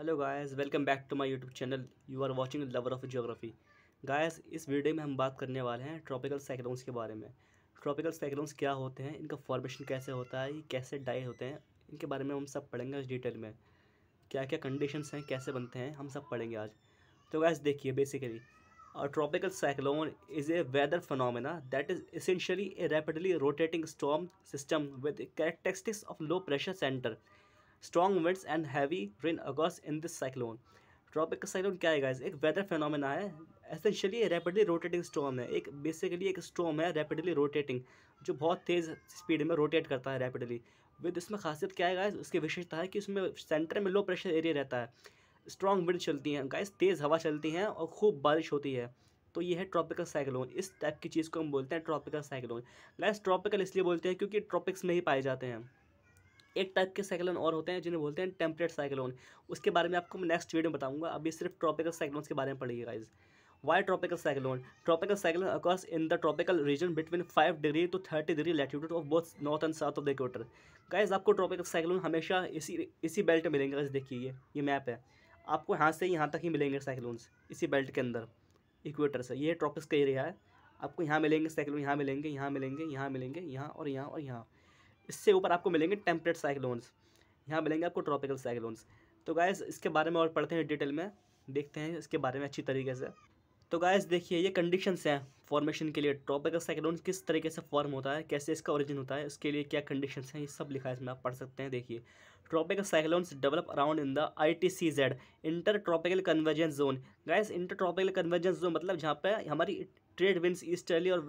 hello guys welcome back to my YouTube channel you are watching lover of geography guys इस video में हम बात करने वाले हैं ट्रॉपिकल साइक्लोन्स के बारे में ट्रॉपिकल साइक्लोन्स क्या होते हैं इनका फॉर्मेशन कैसे होता है कैसे डाई होते हैं इनके बारे में हम सब पढ़ेंगे आज डिटेल में क्या क्या कंडीशन हैं कैसे बनते हैं हम सब पढ़ेंगे आज तो गायस देखिए basically tropical cyclone is a weather phenomena that is essentially a rapidly rotating storm system with characteristics of low pressure centre strong winds and heavy rain across in this cyclone tropical cyclone क्या है guys एक weather phenomena है essentially rapidly rotating storm है एक basically एक storm है rapidly rotating जो बहुत तेज़ स्पीड में रोटेट करता है रैपिडली विद इसमें खासियत क्या है गाइज उसकी विशेषता है कि उसमें सेंटर में लो प्रेशर एरिया रहता है स्ट्रॉन्ग विंड चलती हैं गाइज तेज़ हवा चलती हैं और खूब बारिश होती है तो ये है ट्रॉपिकल साइक्लोन इस टाइप की चीज़ को हम बोलते हैं ट्रॉपिकल साइक्लोन गाइज ट्रॉपिकल इसलिए बोलते हैं क्योंकि ट्रॉपिक्स में ही पाए जाते हैं एक टाइप के साइक्लोन और होते हैं जिन्हें बोलते हैं टेम्परेट साइक्लोन उसके बारे में आपको मैं नेक्स्ट वीडियो में बताऊंगा अभी सिर्फ ट्रॉपिकल साइक्लोन के बारे में पढ़िए guys why tropical cyclone tropical cyclone occurs in the tropical region between five degree to thirty degree latitude of both north and south of the equator guys आपको tropical cyclone हमेशा इसी इसी belt में मिलेंगे गाइज देखिए ये ये map है आपको यहाँ से यहाँ तक ही मिलेंगे साइक्लोन्स इसी बेल्ट के अंदर इक्वेटर से ये ट्रॉपिक्स का एरिया है आपको यहाँ मिलेंगे साइक्लोन यहाँ मिलेंगे यहाँ मिलेंगे यहाँ मिलेंगे यहाँ और यहाँ और यहाँ इससे ऊपर आपको मिलेंगे टेम्परेट साइक्लोन्स यहाँ मिलेंगे आपको ट्रॉपिकल साइक्लोन्स तो गायस इसके बारे में और पढ़ते हैं डिटेल में देखते हैं इसके बारे में अच्छी तरीके से तो गायस देखिए ये कंडीशंस हैं फॉर्मेशन के लिए ट्रॉपिकल साइक्लोन किस तरीके से फॉर्म होता है कैसे इसका ओरिजिन होता है उसके लिए क्या कंडीशंस हैं ये सब लिखा है इसमें आप पढ़ सकते हैं देखिए tropical cyclones develop around in the I T C Z inter tropical convergence zone guys inter tropical convergence zone मतलब जहाँ पर हमारी ट्रेड विंड्स ईस्टर्ली और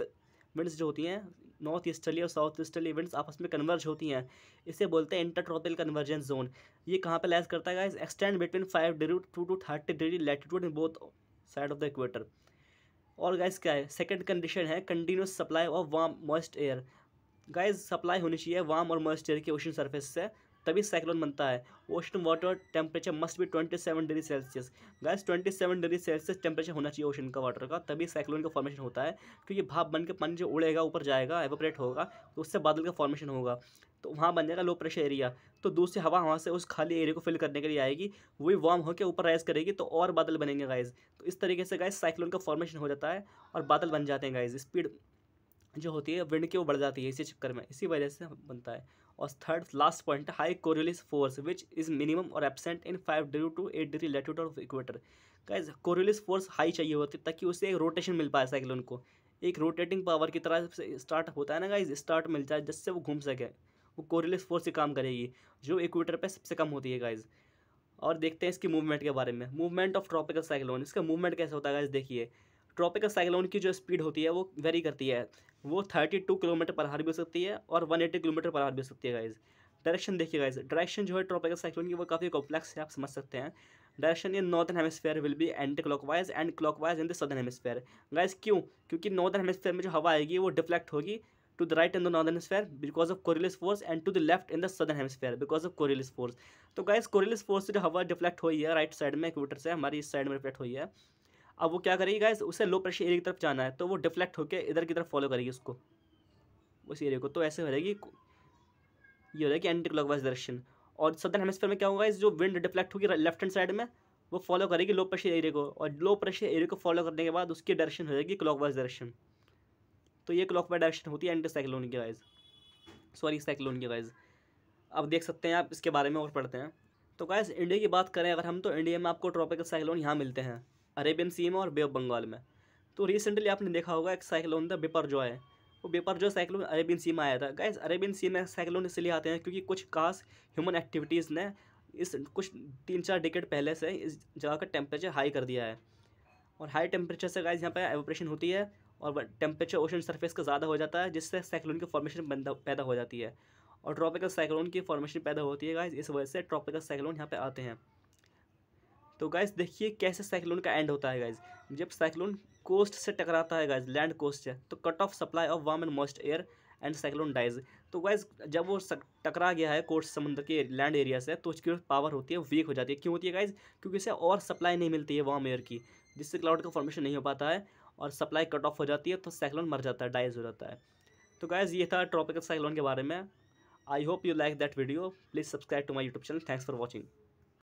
विंड्स जो होती हैं नॉर्थ ईस्टर्ली और साउथ ईस्टर्ली इवेंट्स आपस में कन्वर्ज होती हैं इसे बोलते हैं ट्रॉपिकल कन्वर्जेंस जोन ये कहाँ पर लैस करता है extend between five degree to to thirty degree latitude in both side of the equator और गैस क्या है सेकंड कंडीशन है continuous supply of warm moist air guys supply होनी चाहिए वार्म और मॉइस्चर के ओशन सरफेस से तभी साइक्लोन बनता है ocean water temperature must be twenty seven degree Celsius guys twenty seven degree Celsius temperature होना चाहिए ओशन का वाटर का तभी साइक्लोन का फॉर्मेशन होता है क्योंकि भाप बन के पानी जो उड़ेगा ऊपर जाएगा एवोपरेट होगा तो उससे बादल का फॉर्मेशन होगा तो वहाँ बन जाएगा लो प्रेशर एरिया तो दूसरी हवा वहाँ से उस खाली एरिया को फिल करने के लिए आएगी वही वार्म होकर ऊपर राइज करेगी तो और बादल बनेंगे गाइज तो इस तरीके से गाइज साइक्लोन का फॉर्मेशन हो जाता है और बादल बन जाते हैं गाइज स्पीड जो होती है विंड की वो बढ़ जाती है इसी चक्कर में इसी वजह से बनता है और third last point high Coriolis force which is minimum और absent in five degree to eight degree latitude of equator guys Coriolis force high चाहिए होती है ताकि उसे एक रोटेशन मिल पाए साइकिलोन को एक रोटेटिंग पावर की तरह से स्टार्ट होता है ना गाइज स्टार्ट मिल जाए जिससे वो घूम सके वो कोरियोलिस फोर्स से काम करेगी जो इक्वेटर पर सबसे कम होती है गाइज़ और देखते हैं इसकी मूवमेंट के बारे में मूवमेंट ऑफ ट्रॉपिकल साइक्लोन इसका मूवमेंट कैसे होता है गाइज देखिए ट्रॉपिकल साइक्लोन की जो स्पीड होती है वो वेरी करती है वो थर्टी टू किलोमीटर पर हार भी हो सकती है और वन एटी किलोमीटर पर हार भी हो सकती है गाइज डायरेक्शन देखिए गाइज डायरेक्शन जो है ट्रॉपिकल साइक्लोन की वो काफ़ी कॉम्प्लेक्स है आप समझ सकते हैं direction in northern hemisphere will be anti clockwise and clockwise in the southern hemisphere guys क्यों क्योंकि नॉर्थन हेमस्फेयर में जो हवा आएगी वो डिफ्लेक्ट होगी to the right in the northern hemisphere because of Coriolis force and to the left in the southern hemisphere because of Coriolis force तो guys Coriolis force से जो हवा डिफ्लेक्ट हुई है राइट साइड में इक्वेटर से हमारी इस साइड में रिफ्लेक्ट हुई है अब वो क्या करेगी गाइस उसे लो प्रेशर एरिया की तरफ जाना है तो वो डिफ्लेक्ट होकर इधर की तरफ फॉलो करेगी उसको उस एरिया को तो ऐसे हो जाएगी ये हो जाएगी एंटी क्लॉकवाइज डायरेक्शन और सदर्न हेमिस्फेयर में क्या होगा इस जो विंड डिफ्लेक्ट होगी लेफ्ट हैंड साइड में वो फॉलो करेगी लो प्रेशर एरिया को और लो प्रेशर एरिया को फॉलो करने के बाद उसकी डायरेक्शन हो जाएगी क्लॉकवाइज डायरेक्शन तो ये क्लॉकवाइज डायरेक्शन होती है एंटी साइक्लोन की गाइज़ सॉरी साइक्लोन की गाइज़ अब देख सकते हैं आप इसके बारे में और पढ़ते हैं तो गाइज इंडिया की बात करें अगर हम तो इंडिया में आपको ट्रॉपिकल साइक्लोन यहाँ मिलते हैं अरेबियन सी में और बे ऑफ बंगाल में तो रिसेंटली आपने देखा होगा एक साइक्लोन था बेपर जो है वो बेपर जो साइक्लोन अरेबियन सी में आया था गैस अरेबियन सी में साइक्लोन इसलिए आते हैं क्योंकि कुछ खास ह्यूमन एक्टिविटीज़ ने इस कुछ तीन चार डिकेट पहले से इस जगह का टेम्परेचर हाई कर दिया है और हाई टेम्परेचर से गाइज यहाँ पर एवोप्रेशन होती है और टेम्परेचर ओशन सर्फेस का ज़्यादा हो जाता है जिससे साइक्लोन की फॉर्मेशन पैदा हो जाती है और ट्रॉपिकल साइक्लोन की फॉर्मेशन पैदा होती है गाइज इस वजह से ट्रॉपिकल साइक्लोन यहाँ पे आते हैं तो गाइज देखिए कैसे साइक्लोन का एंड होता है गाइज जब साइक्लोन कोस्ट से टकराता है गाइज लैंड कोस्ट से तो cut off supply of warm and moist air and cyclone dies तो गाइज जब वो टकरा गया है कोस्ट समुद्र के लैंड एरिया से तो उसकी पावर होती है वीक हो जाती है क्यों होती है गाइज क्योंकि इसे और सप्लाई नहीं मिलती है वार्म एयर की जिससे क्लाउड का फॉर्मेशन नहीं हो पाता है और सप्लाई कट ऑफ हो जाती है तो साइक्लोन मर जाता है डाइज हो जाता है तो गाइज ये था ट्रॉपिकल साइक्लोन के बारे में I hope you like that video please subscribe to my YouTube channel thanks for watching